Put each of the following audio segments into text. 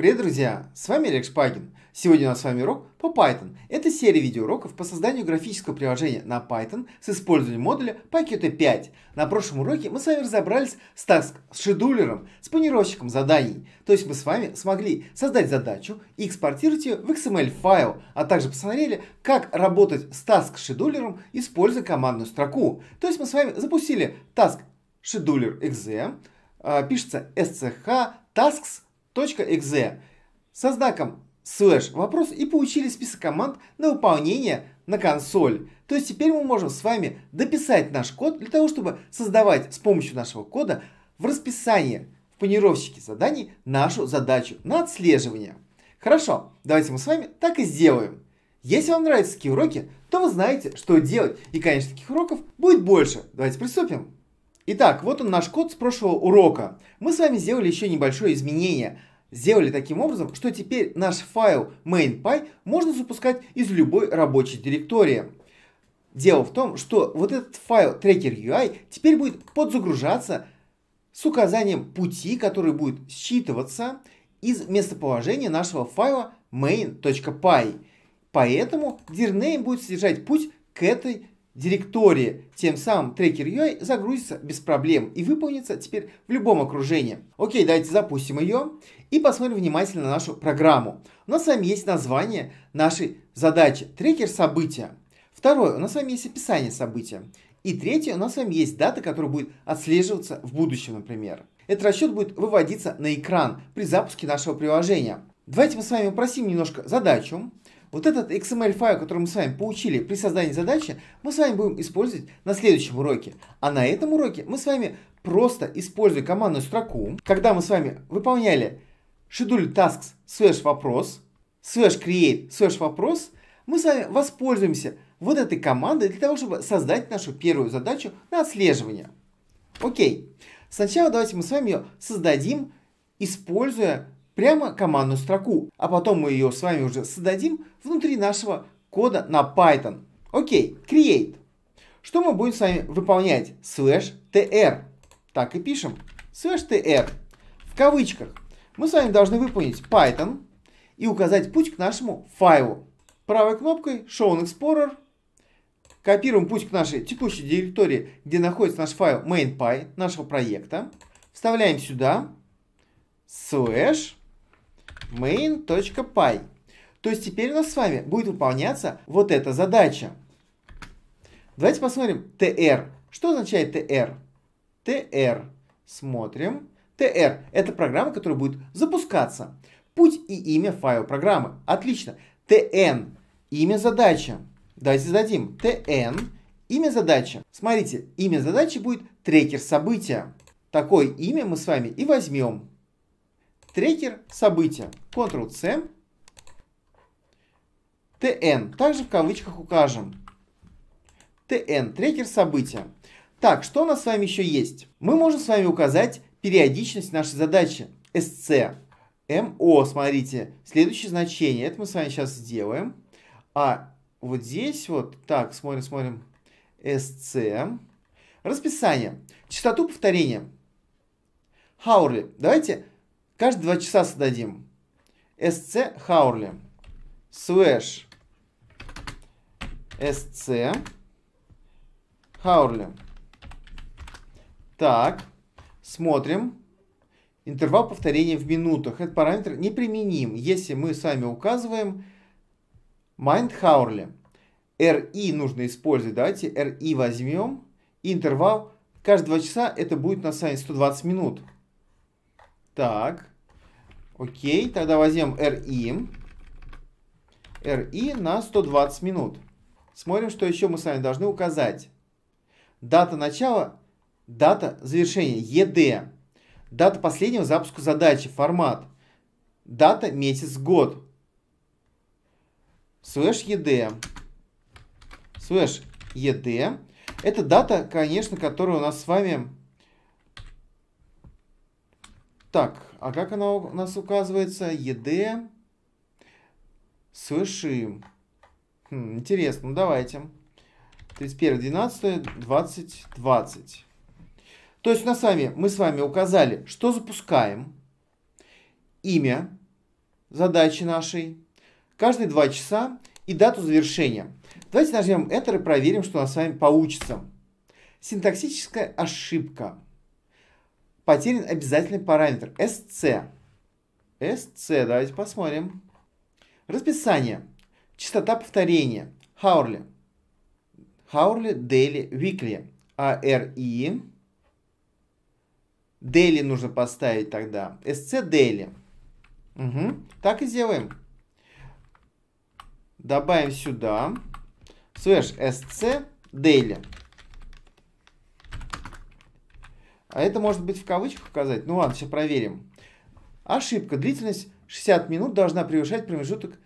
Привет, друзья! С вами Олег Шпагин. Сегодня у нас с вами урок по Python. Это серия видеоуроков по созданию графического приложения на Python с использованием модуля Packet 5. На прошлом уроке мы с вами разобрались с task с шедулером, с планировщиком заданий. То есть мы с вами смогли создать задачу и экспортировать ее в XML файл, а также посмотрели, как работать с task шедулером, используя командную строку. То есть мы с вами запустили task scheduler.exe, а, пишется SCH tasks .exe со знаком слэш вопрос и получили список команд на выполнение на консоль. То есть теперь мы можем с вами дописать наш код для того, чтобы создавать с помощью нашего кода в расписании в планировщике заданий нашу задачу на отслеживание. Хорошо, давайте мы с вами так и сделаем. Если вам нравятся такие уроки, то вы знаете, что делать. И, конечно, таких уроков будет больше. Давайте приступим. Итак, вот он наш код с прошлого урока. Мы с вами сделали еще небольшое изменение. Сделали таким образом, что теперь наш файл main.py можно запускать из любой рабочей директории. Дело в том, что вот этот файл tracker.ui теперь будет подзагружаться с указанием пути, который будет считываться из местоположения нашего файла main.py. Поэтому dirname будет содержать путь к этой директории. Тем самым трекер UI загрузится без проблем и выполнится теперь в любом окружении. Окей, давайте запустим ее и посмотрим внимательно нашу программу. У нас с вами есть название нашей задачи. Трекер события. Второе, у нас с вами есть описание события. И третье, у нас с вами есть дата, которая будет отслеживаться в будущем, например. Этот расчет будет выводиться на экран при запуске нашего приложения. Давайте мы с вами упростим немножко задачу. Вот этот XML-файл, который мы с вами получили при создании задачи, мы с вами будем использовать на следующем уроке. А на этом уроке мы с вами просто используя командную строку, когда мы с вами выполняли schedule tasks slash вопрос, slash create slash вопрос, мы с вами воспользуемся вот этой командой для того, чтобы создать нашу первую задачу на отслеживание. Окей. Сначала давайте мы с вами ее создадим, используя прямо командную строку, а потом мы ее с вами уже создадим внутри нашего кода на Python. Окей, create. Что мы будем с вами выполнять? Слэш tr. Так и пишем. Слэш tr. В кавычках. Мы с вами должны выполнить Python и указать путь к нашему файлу. Правой кнопкой Shown Explorer. Копируем путь к нашей текущей директории, где находится наш файл main.py нашего проекта. Вставляем сюда. Слэш main.py. То есть теперь у нас с вами будет выполняться вот эта задача. Давайте посмотрим tr. Что означает tr? tr. Смотрим. tr – это программа, которая будет запускаться. Путь и имя файла программы. Отлично. tn – имя задача. Давайте зададим tn – имя задача. Смотрите, имя задачи будет трекер события. Такое имя мы с вами и возьмем. Трекер события. Ctrl-C. TN. Также в кавычках укажем. TN. Трекер события. Так, что у нас с вами еще есть? Мы можем с вами указать периодичность нашей задачи. SC. МО, смотрите, следующее значение. Это мы с вами сейчас сделаем. А вот здесь вот, так, смотрим, смотрим. SC. Расписание. Частоту повторения. Хаурли. Давайте Каждые два часа создадим. SC Хаурли. slash SC Хаурли. Так. Смотрим. Интервал повторения в минутах. Этот параметр неприменим, если мы с вами указываем mind Хаурли. RI нужно использовать. Давайте RI возьмем. Интервал каждые два часа это будет на сайте деле 120 минут. Так. Окей, тогда возьмем RI. RI на 120 минут. Смотрим, что еще мы с вами должны указать. Дата начала, дата завершения, ED. Дата последнего запуска задачи, формат. Дата, месяц, год. Слэш ED. Слэш ED. Это дата, конечно, которая у нас с вами так, а как она у нас указывается? ЕД свыше. Хм, интересно, ну давайте. 31, 12, 20, 20. То есть у нас мы с вами указали, что запускаем, имя задачи нашей, каждые 2 часа и дату завершения. Давайте нажмем Enter и проверим, что у нас с вами получится. Синтаксическая ошибка потерян обязательный параметр SC. SC, давайте посмотрим. Расписание. Частота повторения. Хаурли. Хаурли, Дейли, Викли. ARI. daily нужно поставить тогда. SC daily Угу. Так и сделаем. Добавим сюда. Слэш SC daily А это может быть в кавычках указать. Ну ладно, все проверим. Ошибка. Длительность 60 минут должна превышать промежуток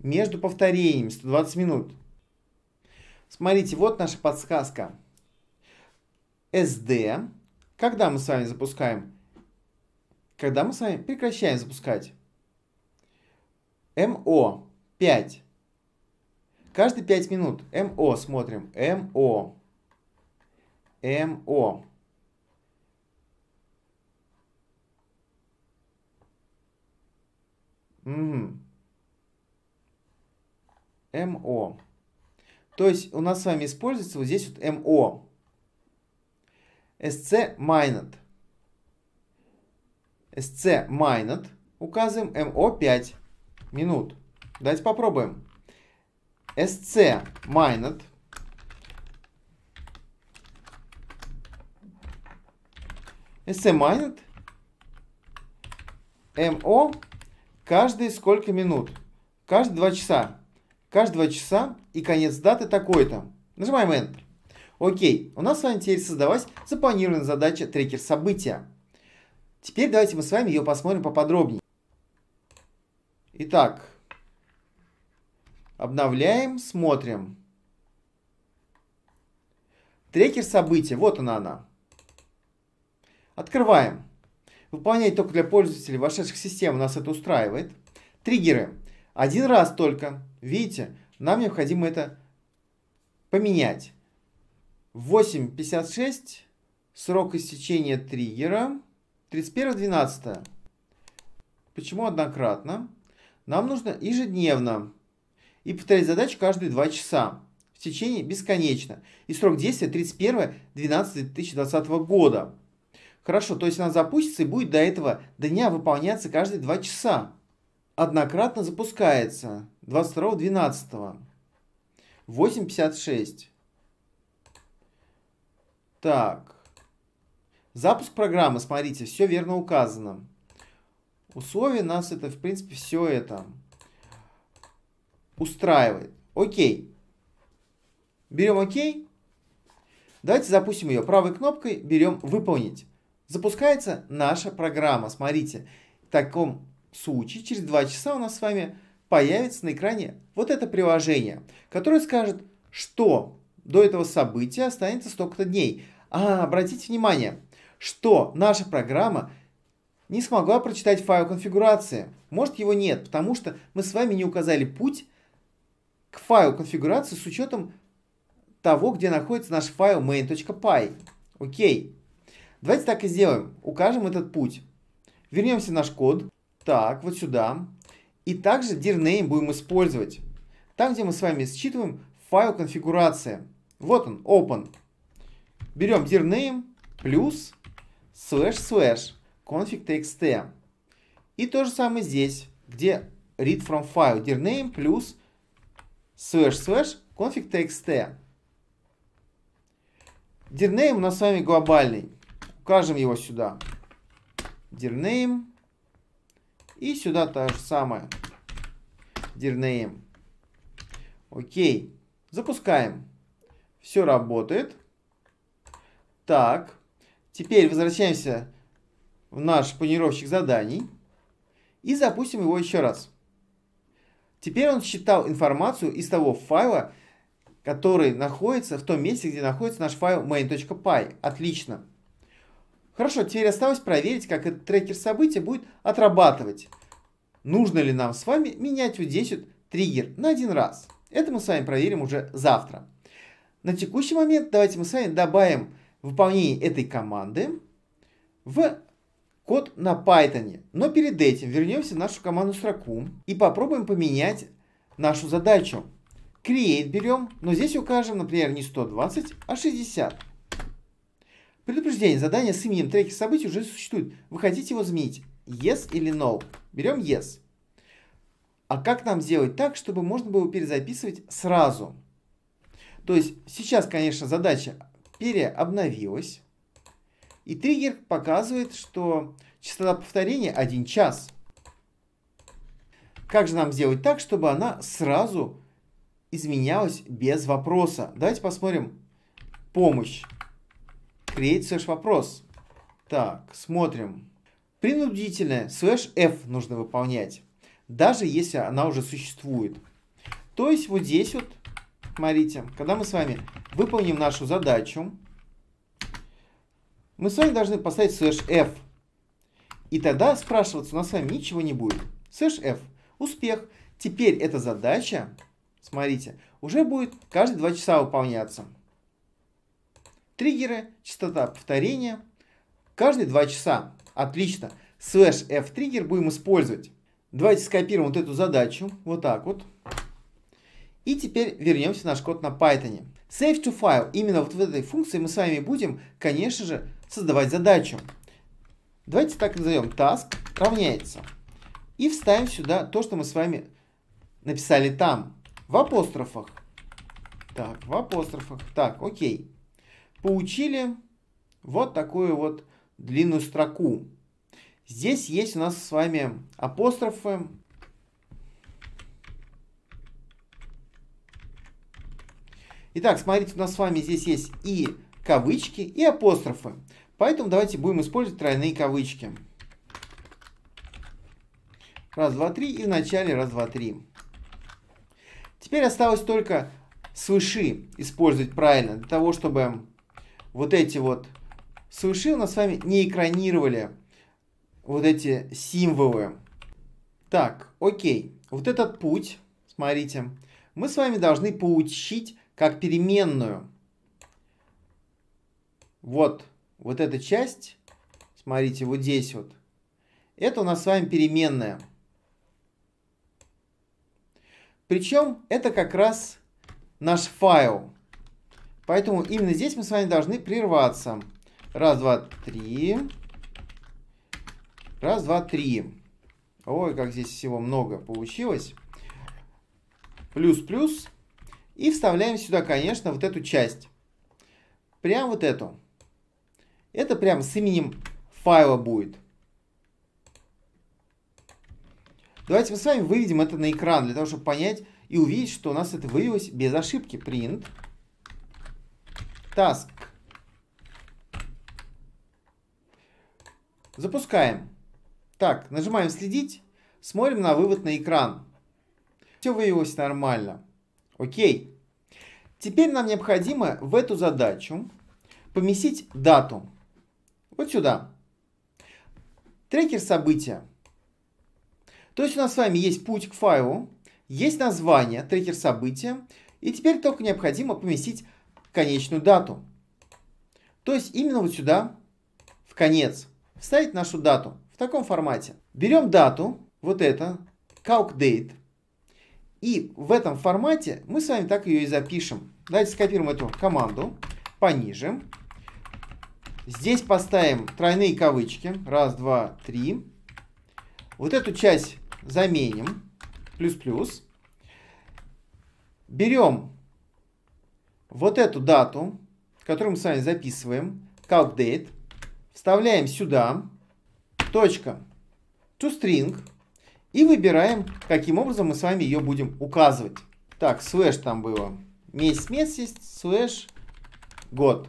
между повторениями 120 минут. Смотрите, вот наша подсказка. SD. Когда мы с вами запускаем? Когда мы с вами прекращаем запускать? МО. 5. Каждые 5 минут. МО смотрим. МО. МО. Угу. МО. То есть у нас с вами используется вот здесь вот МО. SC Minot. SC Minot. Указываем МО 5 минут. Давайте попробуем. SC Minot. SC Minot. МО Каждые сколько минут? Каждые 2 часа. Каждые 2 часа и конец даты такой-то. Нажимаем Enter. Окей, у нас с вами теперь создалась запланированная задача трекер события. Теперь давайте мы с вами ее посмотрим поподробнее. Итак, обновляем, смотрим. Трекер события, вот она она. Открываем выполнять только для пользователей вошедших в систему, нас это устраивает. Триггеры. Один раз только. Видите, нам необходимо это поменять. 8.56, срок истечения триггера, 31.12. Почему однократно? Нам нужно ежедневно и повторять задачу каждые 2 часа в течение бесконечно. И срок действия 31.12.2020 года. Хорошо, то есть она запустится и будет до этого дня выполняться каждые 2 часа. Однократно запускается 22.12. 8.56. Так. Запуск программы, смотрите, все верно указано. Условия нас это, в принципе, все это устраивает. Окей. Берем окей. Давайте запустим ее правой кнопкой, берем выполнить запускается наша программа. Смотрите, в таком случае через 2 часа у нас с вами появится на экране вот это приложение, которое скажет, что до этого события останется столько-то дней. А, обратите внимание, что наша программа не смогла прочитать файл конфигурации. Может его нет, потому что мы с вами не указали путь к файлу конфигурации с учетом того, где находится наш файл main.py. Окей. Okay. Давайте так и сделаем. Укажем этот путь. Вернемся в наш код. Так, вот сюда. И также dirname будем использовать. Там, где мы с вами считываем файл конфигурация. Вот он, open. Берем dirname плюс слэш слэш config.txt. И то же самое здесь, где read from file dirname плюс слэш слэш config.txt. Dirname у нас с вами глобальный. Укажем его сюда. name И сюда то же самое. name Окей. Запускаем. Все работает. Так. Теперь возвращаемся в наш планировщик заданий. И запустим его еще раз. Теперь он считал информацию из того файла, который находится в том месте, где находится наш файл main.py. Отлично. Хорошо, теперь осталось проверить, как этот трекер события будет отрабатывать. Нужно ли нам с вами менять вот здесь вот триггер на один раз. Это мы с вами проверим уже завтра. На текущий момент давайте мы с вами добавим выполнение этой команды в код на Python. Но перед этим вернемся в нашу команду строку и попробуем поменять нашу задачу. Create берем, но здесь укажем, например, не 120, а 60. Предупреждение. Задание с именем треки событий уже существует. Вы хотите его изменить? Yes или no? Берем yes. А как нам сделать так, чтобы можно было перезаписывать сразу? То есть сейчас, конечно, задача переобновилась. И триггер показывает, что частота повторения 1 час. Как же нам сделать так, чтобы она сразу изменялась без вопроса? Давайте посмотрим помощь склеить слэш-вопрос. Так, смотрим. Принудительное слэш-f нужно выполнять, даже если она уже существует. То есть вот здесь вот, смотрите, когда мы с вами выполним нашу задачу, мы с вами должны поставить слэш-f. И тогда спрашиваться у нас с вами ничего не будет. Слэш-f. Успех. Теперь эта задача, смотрите, уже будет каждые два часа выполняться. Триггеры, частота повторения. Каждые 2 часа. Отлично. Слэш F триггер будем использовать. Давайте скопируем вот эту задачу. Вот так вот. И теперь вернемся в наш код на Python. Save to file. Именно вот в этой функции мы с вами будем, конечно же, создавать задачу. Давайте так назовем task равняется. И вставим сюда то, что мы с вами написали там. В апострофах. Так, в апострофах. Так, окей получили вот такую вот длинную строку. Здесь есть у нас с вами апострофы. Итак, смотрите, у нас с вами здесь есть и кавычки, и апострофы. Поэтому давайте будем использовать тройные кавычки. Раз, два, три. И в начале раз, два, три. Теперь осталось только свыши использовать правильно, для того, чтобы вот эти вот у нас с вами не экранировали вот эти символы. Так, окей. Вот этот путь, смотрите, мы с вами должны получить как переменную. Вот, вот эта часть, смотрите, вот здесь вот. Это у нас с вами переменная. Причем это как раз наш файл. Поэтому именно здесь мы с вами должны прерваться. Раз, два, три. Раз, два, три. Ой, как здесь всего много получилось. Плюс-плюс. И вставляем сюда, конечно, вот эту часть. Прям вот эту. Это прям с именем файла будет. Давайте мы с вами выведем это на экран, для того, чтобы понять и увидеть, что у нас это вывелось без ошибки. Print. Task. Запускаем. Так, нажимаем «Следить», смотрим на вывод на экран. Все выявилось нормально. Окей. Теперь нам необходимо в эту задачу поместить дату. Вот сюда. Трекер события. То есть у нас с вами есть путь к файлу, есть название, трекер события, и теперь только необходимо поместить конечную дату. То есть именно вот сюда, в конец, вставить нашу дату в таком формате. Берем дату, вот это, calcdate. И в этом формате мы с вами так ее и запишем. Давайте скопируем эту команду, пониже. Здесь поставим тройные кавычки. Раз, два, три. Вот эту часть заменим. Плюс-плюс. Берем вот эту дату, которую мы с вами записываем, calcdate, вставляем сюда, точка, toString, и выбираем, каким образом мы с вами ее будем указывать. Так, слэш там было. Месяц, месяц есть, слэш, год.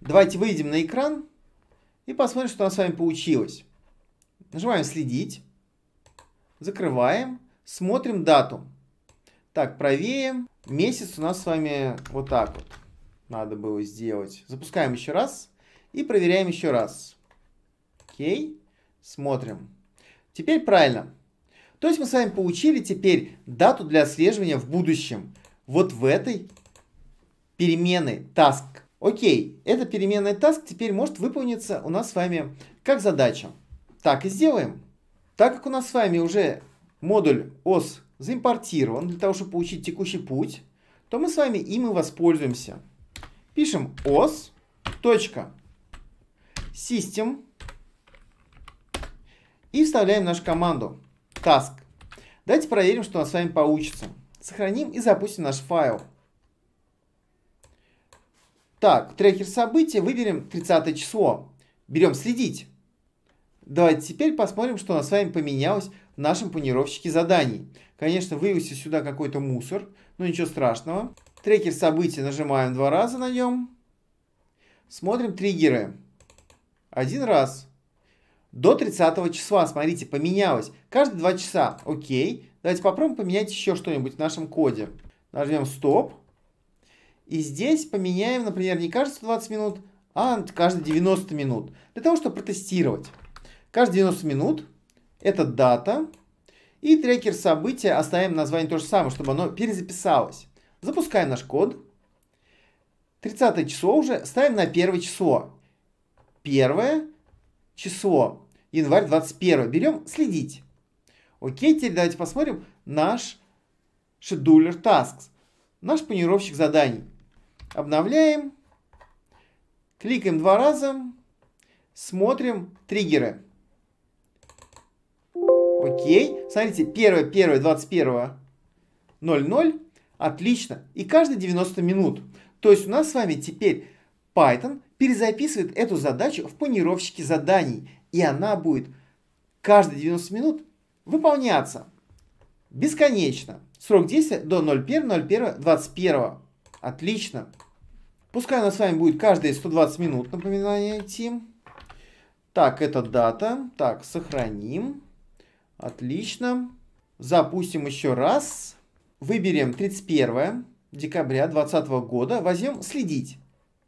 Давайте выйдем на экран и посмотрим, что у нас с вами получилось. Нажимаем «Следить», закрываем, смотрим дату. Так, правее. Месяц у нас с вами вот так вот надо было сделать. Запускаем еще раз и проверяем еще раз. Окей. Смотрим. Теперь правильно. То есть мы с вами получили теперь дату для отслеживания в будущем. Вот в этой переменной task. Окей, эта переменная task теперь может выполниться у нас с вами как задача. Так и сделаем. Так как у нас с вами уже модуль os заимпортирован для того, чтобы получить текущий путь, то мы с вами им и воспользуемся. Пишем os. System и вставляем нашу команду task. Давайте проверим, что у нас с вами получится. Сохраним и запустим наш файл. Так, трекер события, выберем 30 число. Берем следить. Давайте теперь посмотрим, что у нас с вами поменялось в нашем планировщике заданий. Конечно, вывести сюда какой-то мусор, но ничего страшного. Трекер событий нажимаем два раза на нем. Смотрим триггеры. Один раз. До 30 числа, смотрите, поменялось. Каждые два часа. Окей. Давайте попробуем поменять еще что-нибудь в нашем коде. Нажмем стоп. И здесь поменяем, например, не каждые 120 минут, а каждые 90 минут. Для того, чтобы протестировать. Каждые 90 минут это дата, и трекер события оставим название то же самое, чтобы оно перезаписалось. Запускаем наш код. 30 число уже ставим на первое число. Первое число, январь 21. Берем следить. Окей, теперь давайте посмотрим наш scheduler tasks, наш планировщик заданий. Обновляем, кликаем два раза, смотрим триггеры. Окей. Смотрите, 1, 1, 21, 0, 0. Отлично. И каждые 90 минут. То есть у нас с вами теперь Python перезаписывает эту задачу в планировщике заданий. И она будет каждые 90 минут выполняться. Бесконечно. Срок действия до 01.01.21. Отлично. Пускай у нас с вами будет каждые 120 минут напоминание Team. Так, это дата. Так, сохраним. Отлично. Запустим еще раз. Выберем 31 декабря 2020 года. Возьмем «Следить».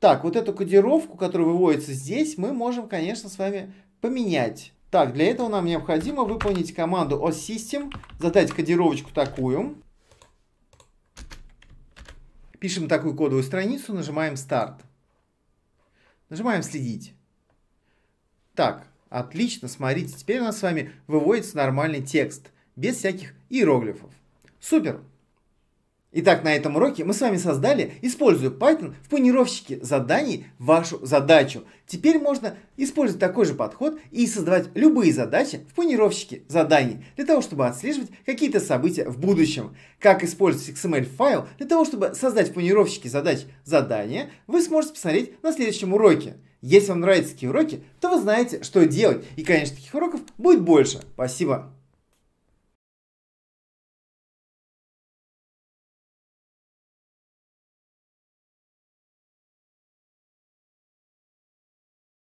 Так, вот эту кодировку, которая выводится здесь, мы можем, конечно, с вами поменять. Так, для этого нам необходимо выполнить команду OSystem, задать кодировочку такую. Пишем такую кодовую страницу, нажимаем «Старт». Нажимаем «Следить». Так, Отлично, смотрите, теперь у нас с вами выводится нормальный текст, без всяких иероглифов. Супер! Итак, на этом уроке мы с вами создали, используя Python в планировщике заданий, вашу задачу. Теперь можно использовать такой же подход и создавать любые задачи в планировщике заданий, для того, чтобы отслеживать какие-то события в будущем. Как использовать XML-файл для того, чтобы создать в планировщике задач задания, вы сможете посмотреть на следующем уроке. Если вам нравятся такие уроки, то вы знаете, что делать. И, конечно, таких уроков будет больше. Спасибо.